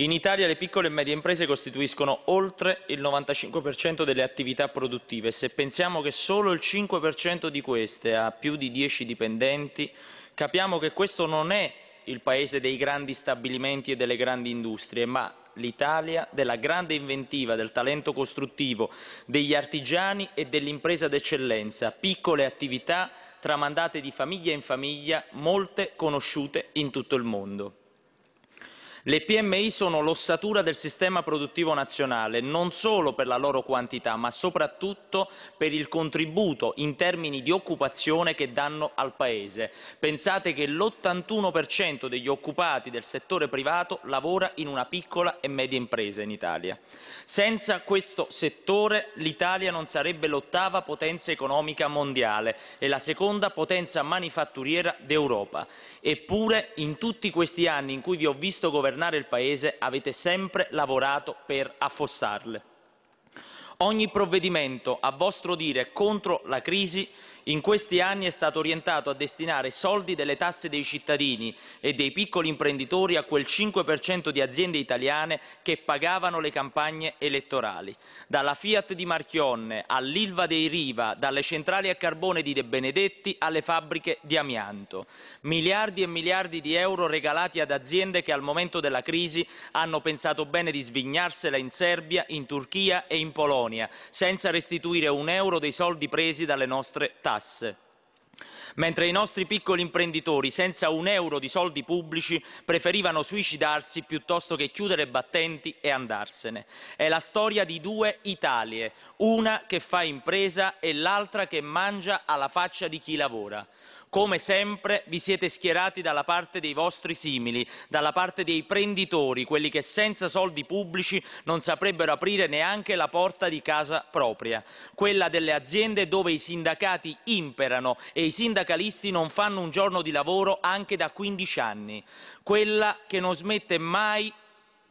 In Italia le piccole e medie imprese costituiscono oltre il 95% delle attività produttive e se pensiamo che solo il 5% di queste ha più di 10 dipendenti, capiamo che questo non è il paese dei grandi stabilimenti e delle grandi industrie, ma l'Italia della grande inventiva, del talento costruttivo, degli artigiani e dell'impresa d'eccellenza, piccole attività tramandate di famiglia in famiglia, molte conosciute in tutto il mondo. Le PMI sono l'ossatura del sistema produttivo nazionale, non solo per la loro quantità, ma soprattutto per il contributo in termini di occupazione che danno al Paese. Pensate che l'81% degli occupati del settore privato lavora in una piccola e media impresa in Italia. Senza questo settore l'Italia non sarebbe l'ottava potenza economica mondiale e la seconda potenza manifatturiera d'Europa. Eppure in tutti questi anni in cui vi ho visto governare governare il Paese avete sempre lavorato per affossarle. Ogni provvedimento, a vostro dire, contro la crisi in questi anni è stato orientato a destinare soldi delle tasse dei cittadini e dei piccoli imprenditori a quel 5% di aziende italiane che pagavano le campagne elettorali. Dalla Fiat di Marchionne all'Ilva dei Riva, dalle centrali a carbone di De Benedetti alle fabbriche di amianto. Miliardi e miliardi di euro regalati ad aziende che al momento della crisi hanno pensato bene di svignarsela in Serbia, in Turchia e in Polonia, senza restituire un euro dei soldi presi dalle nostre tasse tasse mentre i nostri piccoli imprenditori, senza un euro di soldi pubblici, preferivano suicidarsi piuttosto che chiudere battenti e andarsene. È la storia di due Italie, una che fa impresa e l'altra che mangia alla faccia di chi lavora. Come sempre vi siete schierati dalla parte dei vostri simili, dalla parte dei prenditori, quelli che senza soldi pubblici non saprebbero aprire neanche la porta di casa propria, quella delle aziende dove i sindacati imperano e i sindacati sindacalisti non fanno un giorno di lavoro anche da 15 anni, quella che non smette mai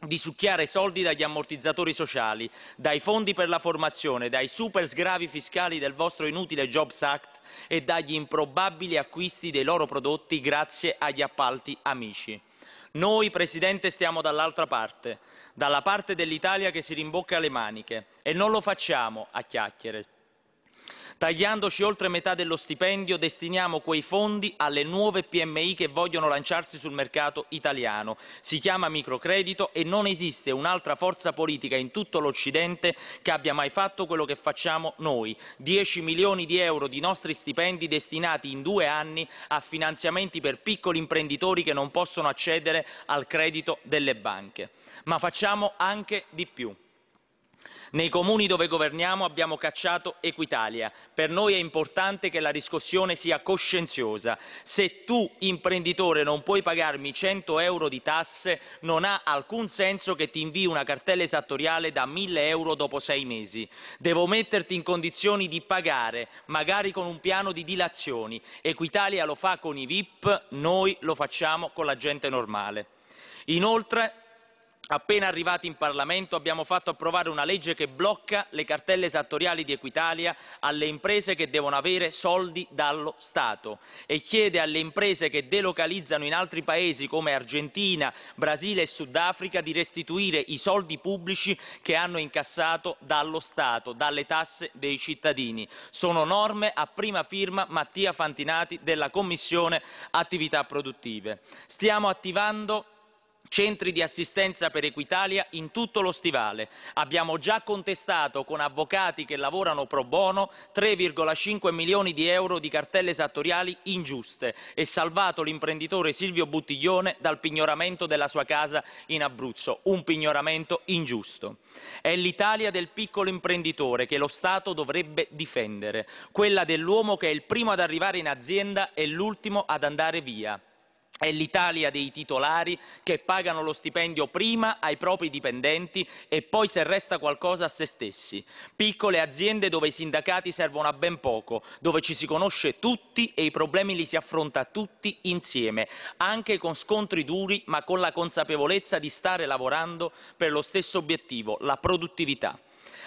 di succhiare soldi dagli ammortizzatori sociali, dai fondi per la formazione, dai super sgravi fiscali del vostro inutile Jobs Act e dagli improbabili acquisti dei loro prodotti grazie agli appalti amici. Noi, Presidente, stiamo dall'altra parte, dalla parte dell'Italia che si rimbocca le maniche e non lo facciamo a chiacchiere. Tagliandoci oltre metà dello stipendio, destiniamo quei fondi alle nuove PMI che vogliono lanciarsi sul mercato italiano. Si chiama microcredito e non esiste un'altra forza politica in tutto l'Occidente che abbia mai fatto quello che facciamo noi. 10 milioni di euro di nostri stipendi destinati in due anni a finanziamenti per piccoli imprenditori che non possono accedere al credito delle banche. Ma facciamo anche di più. Nei comuni dove governiamo abbiamo cacciato Equitalia. Per noi è importante che la riscossione sia coscienziosa. Se tu, imprenditore, non puoi pagarmi 100 euro di tasse, non ha alcun senso che ti invii una cartella esattoriale da 1000 euro dopo sei mesi. Devo metterti in condizioni di pagare, magari con un piano di dilazioni. Equitalia lo fa con i VIP, noi lo facciamo con la gente normale. Inoltre, Appena arrivati in Parlamento abbiamo fatto approvare una legge che blocca le cartelle esattoriali di Equitalia alle imprese che devono avere soldi dallo Stato e chiede alle imprese che delocalizzano in altri paesi come Argentina, Brasile e Sudafrica di restituire i soldi pubblici che hanno incassato dallo Stato, dalle tasse dei cittadini. Sono norme a prima firma Mattia Fantinati della Commissione Attività Produttive. Stiamo attivando centri di assistenza per Equitalia in tutto lo stivale. Abbiamo già contestato con avvocati che lavorano pro bono 3,5 milioni di euro di cartelle esattoriali ingiuste e salvato l'imprenditore Silvio Buttiglione dal pignoramento della sua casa in Abruzzo, un pignoramento ingiusto. È l'Italia del piccolo imprenditore che lo Stato dovrebbe difendere, quella dell'uomo che è il primo ad arrivare in azienda e l'ultimo ad andare via. È l'Italia dei titolari che pagano lo stipendio prima ai propri dipendenti e poi se resta qualcosa a se stessi. Piccole aziende dove i sindacati servono a ben poco, dove ci si conosce tutti e i problemi li si affronta tutti insieme, anche con scontri duri ma con la consapevolezza di stare lavorando per lo stesso obiettivo, la produttività.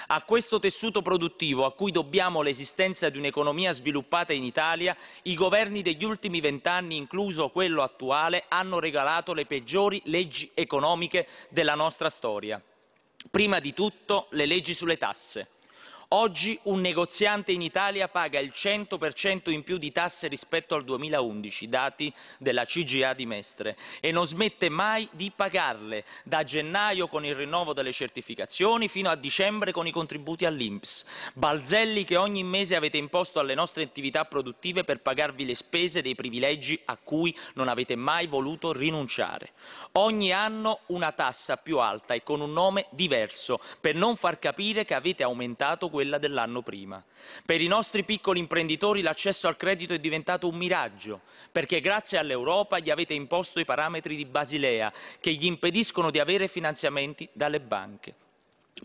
A questo tessuto produttivo, a cui dobbiamo l'esistenza di un'economia sviluppata in Italia, i governi degli ultimi vent'anni, incluso quello attuale, hanno regalato le peggiori leggi economiche della nostra storia. Prima di tutto le leggi sulle tasse. Oggi un negoziante in Italia paga il 100% in più di tasse rispetto al 2011, dati della CGA di Mestre, e non smette mai di pagarle, da gennaio con il rinnovo delle certificazioni fino a dicembre con i contributi all'Inps. Balzelli che ogni mese avete imposto alle nostre attività produttive per pagarvi le spese dei privilegi a cui non avete mai voluto rinunciare. Ogni anno una tassa più alta e con un nome diverso, per non far capire che avete aumentato quello quella dell'anno prima. Per i nostri piccoli imprenditori l'accesso al credito è diventato un miraggio, perché grazie all'Europa gli avete imposto i parametri di Basilea che gli impediscono di avere finanziamenti dalle banche.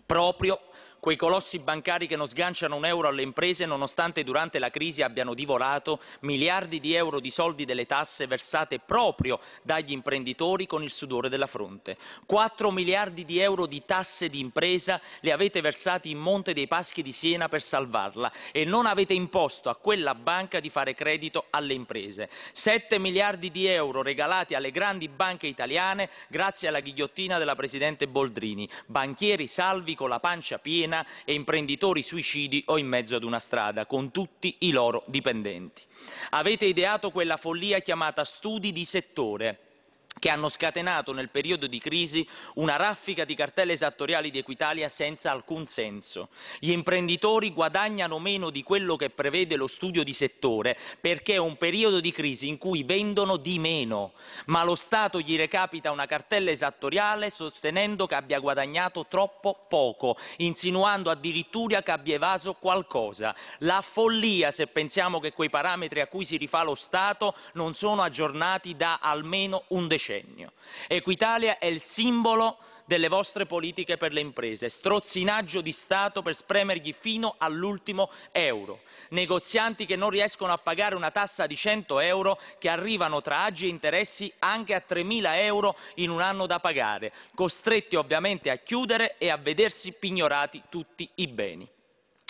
Proprio quei colossi bancari che non sganciano un euro alle imprese nonostante durante la crisi abbiano divorato miliardi di euro di soldi delle tasse versate proprio dagli imprenditori con il sudore della fronte. 4 miliardi di euro di tasse di impresa le avete versati in Monte dei Paschi di Siena per salvarla e non avete imposto a quella banca di fare credito alle imprese. 7 miliardi di euro regalati alle grandi banche italiane grazie alla ghigliottina della Presidente Boldrini. Banchieri salvi con la pancia piena piena e imprenditori suicidi o in mezzo ad una strada, con tutti i loro dipendenti. Avete ideato quella follia chiamata studi di settore, che hanno scatenato nel periodo di crisi una raffica di cartelle esattoriali di Equitalia senza alcun senso. Gli imprenditori guadagnano meno di quello che prevede lo studio di settore perché è un periodo di crisi in cui vendono di meno, ma lo Stato gli recapita una cartella esattoriale sostenendo che abbia guadagnato troppo poco, insinuando addirittura che abbia evaso qualcosa. La follia se pensiamo che quei parametri a cui si rifà lo Stato non sono aggiornati da almeno un decennio decennio. Equitalia è il simbolo delle vostre politiche per le imprese, strozzinaggio di Stato per spremergli fino all'ultimo euro, negozianti che non riescono a pagare una tassa di 100 euro che arrivano tra agi e interessi anche a 3.000 euro in un anno da pagare, costretti ovviamente a chiudere e a vedersi pignorati tutti i beni.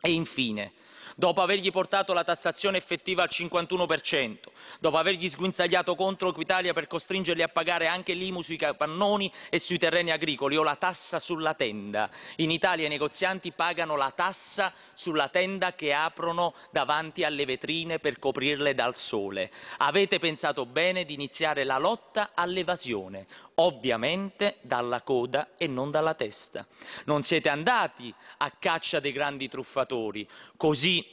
E infine, dopo avergli portato la tassazione effettiva al 51%, dopo avergli sguinzagliato contro Equitalia per costringerli a pagare anche l'IMU sui capannoni e sui terreni agricoli o la tassa sulla tenda. In Italia i negozianti pagano la tassa sulla tenda che aprono davanti alle vetrine per coprirle dal sole. Avete pensato bene di iniziare la lotta all'evasione, ovviamente dalla coda e non dalla testa. Non siete andati a caccia dei grandi truffatori, così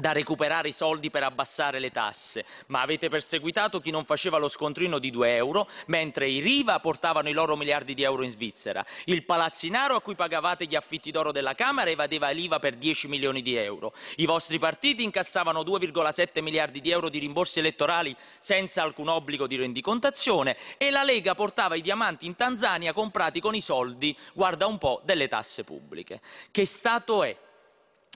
da recuperare i soldi per abbassare le tasse, ma avete perseguitato chi non faceva lo scontrino di 2 euro, mentre i Riva portavano i loro miliardi di euro in Svizzera. Il Palazzinaro a cui pagavate gli affitti d'oro della Camera evadeva l'IVA per 10 milioni di euro. I vostri partiti incassavano 2,7 miliardi di euro di rimborsi elettorali senza alcun obbligo di rendicontazione e la Lega portava i diamanti in Tanzania comprati con i soldi, guarda un po', delle tasse pubbliche. Che Stato è?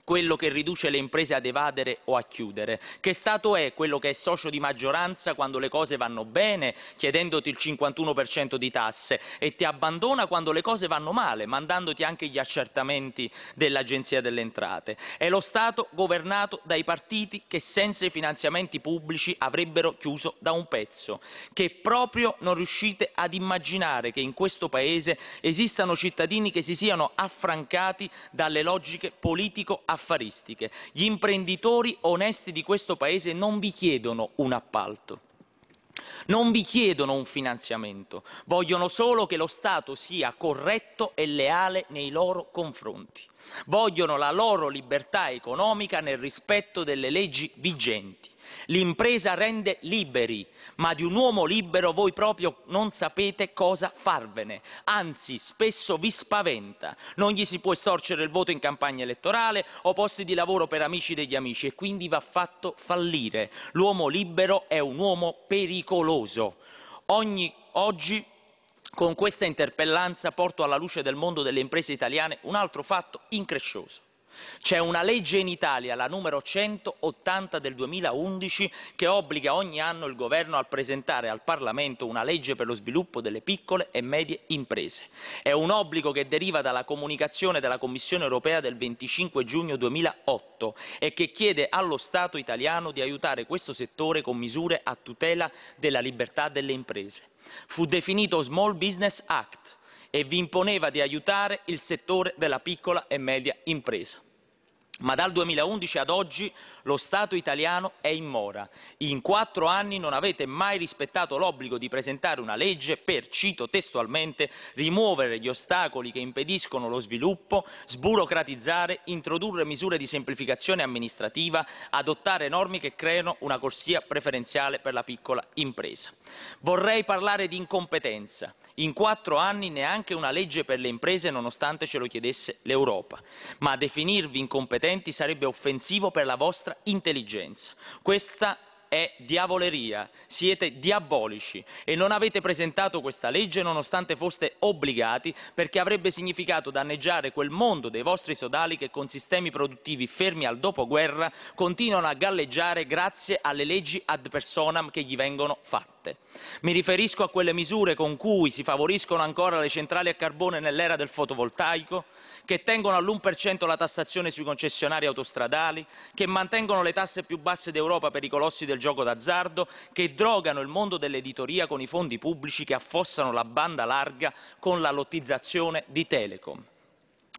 quello che riduce le imprese ad evadere o a chiudere? Che Stato è quello che è socio di maggioranza quando le cose vanno bene, chiedendoti il 51% di tasse, e ti abbandona quando le cose vanno male, mandandoti anche gli accertamenti dell'Agenzia delle Entrate? È lo Stato governato dai partiti che senza i finanziamenti pubblici avrebbero chiuso da un pezzo, che proprio non riuscite ad immaginare che in questo Paese esistano cittadini che si siano affrancati dalle logiche politico affaristiche. Gli imprenditori onesti di questo Paese non vi chiedono un appalto. Non vi chiedono un finanziamento, vogliono solo che lo Stato sia corretto e leale nei loro confronti. Vogliono la loro libertà economica nel rispetto delle leggi vigenti. L'impresa rende liberi, ma di un uomo libero voi proprio non sapete cosa farvene, anzi spesso vi spaventa. Non gli si può estorcere il voto in campagna elettorale o posti di lavoro per amici degli amici e quindi va fatto fallire. L'uomo libero è un uomo pericoloso. Ogni, oggi con questa interpellanza porto alla luce del mondo delle imprese italiane un altro fatto increscioso. C'è una legge in Italia, la numero 180 del 2011, che obbliga ogni anno il governo a presentare al Parlamento una legge per lo sviluppo delle piccole e medie imprese. È un obbligo che deriva dalla comunicazione della Commissione europea del 25 giugno 2008 e che chiede allo Stato italiano di aiutare questo settore con misure a tutela della libertà delle imprese. Fu definito Small Business Act e vi imponeva di aiutare il settore della piccola e media impresa. Ma dal 2011 ad oggi lo Stato italiano è in mora. In quattro anni non avete mai rispettato l'obbligo di presentare una legge per, cito testualmente, rimuovere gli ostacoli che impediscono lo sviluppo, sburocratizzare, introdurre misure di semplificazione amministrativa, adottare norme che creano una corsia preferenziale per la piccola impresa. Vorrei parlare di incompetenza. In quattro anni neanche una legge per le imprese nonostante ce lo chiedesse l'Europa. Ma definirvi incompetenti sarebbe offensivo per la vostra intelligenza. Questa è diavoleria, siete diabolici e non avete presentato questa legge nonostante foste obbligati perché avrebbe significato danneggiare quel mondo dei vostri sodali che con sistemi produttivi fermi al dopoguerra continuano a galleggiare grazie alle leggi ad personam che gli vengono fatte. Mi riferisco a quelle misure con cui si favoriscono ancora le centrali a carbone nell'era del fotovoltaico, che tengono all'1% la tassazione sui concessionari autostradali, che mantengono le tasse più basse d'Europa per i colossi del gioco d'azzardo, che drogano il mondo dell'editoria con i fondi pubblici che affossano la banda larga con la lottizzazione di Telecom.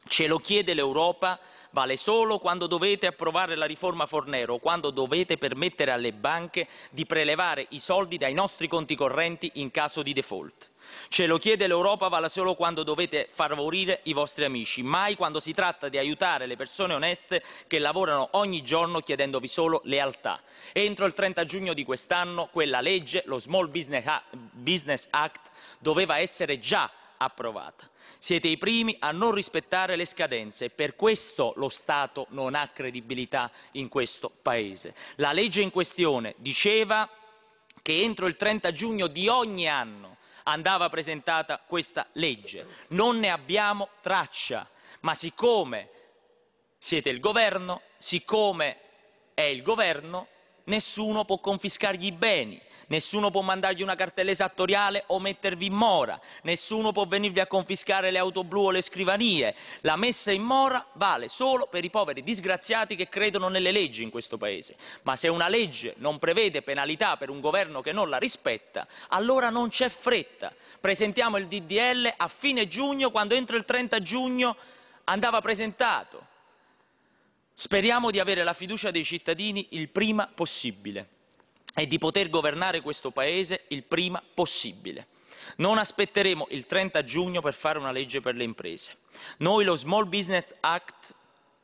Ce lo chiede l'Europa, vale solo quando dovete approvare la riforma Fornero, quando dovete permettere alle banche di prelevare i soldi dai nostri conti correnti in caso di default. Ce lo chiede l'Europa vale solo quando dovete favorire i vostri amici, mai quando si tratta di aiutare le persone oneste che lavorano ogni giorno chiedendovi solo lealtà. Entro il 30 giugno di quest'anno quella legge, lo Small Business Act, doveva essere già approvata. Siete i primi a non rispettare le scadenze e per questo lo Stato non ha credibilità in questo Paese. La legge in questione diceva che entro il 30 giugno di ogni anno andava presentata questa legge. Non ne abbiamo traccia, ma siccome siete il governo, siccome è il governo, nessuno può confiscargli i beni nessuno può mandargli una cartella esattoriale o mettervi in mora, nessuno può venirvi a confiscare le auto blu o le scrivanie. La messa in mora vale solo per i poveri disgraziati che credono nelle leggi in questo Paese. Ma se una legge non prevede penalità per un governo che non la rispetta, allora non c'è fretta. Presentiamo il DDL a fine giugno, quando entro il 30 giugno andava presentato. Speriamo di avere la fiducia dei cittadini il prima possibile e di poter governare questo Paese il prima possibile. Non aspetteremo il 30 giugno per fare una legge per le imprese. Noi lo Small Business Act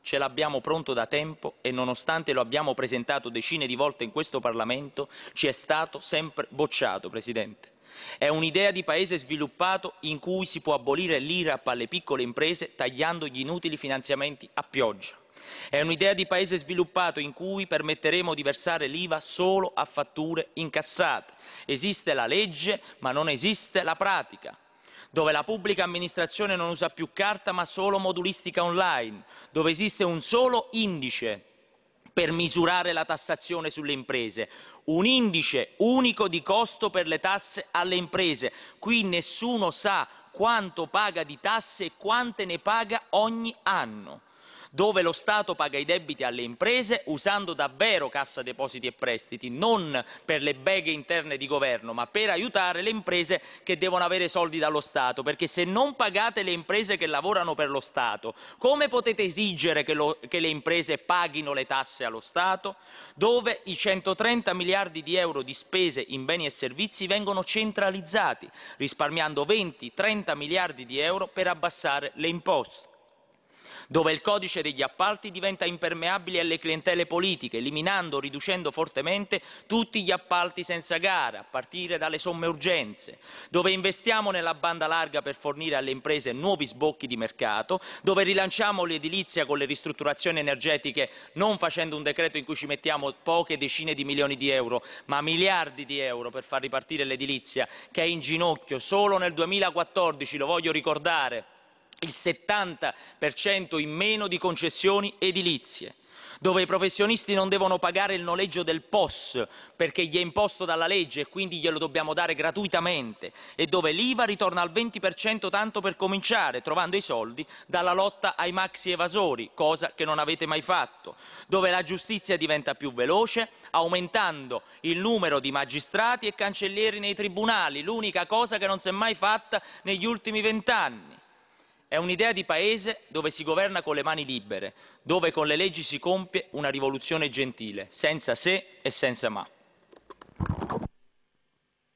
ce l'abbiamo pronto da tempo e nonostante lo abbiamo presentato decine di volte in questo Parlamento, ci è stato sempre bocciato, Presidente. È un'idea di paese sviluppato in cui si può abolire l'IRAP alle piccole imprese tagliando gli inutili finanziamenti a pioggia. È un'idea di paese sviluppato in cui permetteremo di versare l'IVA solo a fatture incassate. Esiste la legge, ma non esiste la pratica dove la pubblica amministrazione non usa più carta ma solo modulistica online, dove esiste un solo indice per misurare la tassazione sulle imprese, un indice unico di costo per le tasse alle imprese. Qui nessuno sa quanto paga di tasse e quante ne paga ogni anno dove lo Stato paga i debiti alle imprese usando davvero cassa depositi e prestiti, non per le beghe interne di governo, ma per aiutare le imprese che devono avere soldi dallo Stato, perché se non pagate le imprese che lavorano per lo Stato, come potete esigere che, lo, che le imprese paghino le tasse allo Stato? Dove i 130 miliardi di euro di spese in beni e servizi vengono centralizzati, risparmiando 20-30 miliardi di euro per abbassare le imposte dove il codice degli appalti diventa impermeabile alle clientele politiche, eliminando o riducendo fortemente tutti gli appalti senza gara, a partire dalle somme urgenze, dove investiamo nella banda larga per fornire alle imprese nuovi sbocchi di mercato, dove rilanciamo l'edilizia con le ristrutturazioni energetiche non facendo un decreto in cui ci mettiamo poche decine di milioni di euro, ma miliardi di euro per far ripartire l'edilizia che è in ginocchio solo nel 2014, lo voglio ricordare il 70% in meno di concessioni edilizie, dove i professionisti non devono pagare il noleggio del POS perché gli è imposto dalla legge e quindi glielo dobbiamo dare gratuitamente e dove l'IVA ritorna al 20% tanto per cominciare, trovando i soldi dalla lotta ai maxi evasori, cosa che non avete mai fatto, dove la giustizia diventa più veloce aumentando il numero di magistrati e cancellieri nei tribunali, l'unica cosa che non si è mai fatta negli ultimi vent'anni è un'idea di paese dove si governa con le mani libere, dove con le leggi si compie una rivoluzione gentile, senza se e senza ma.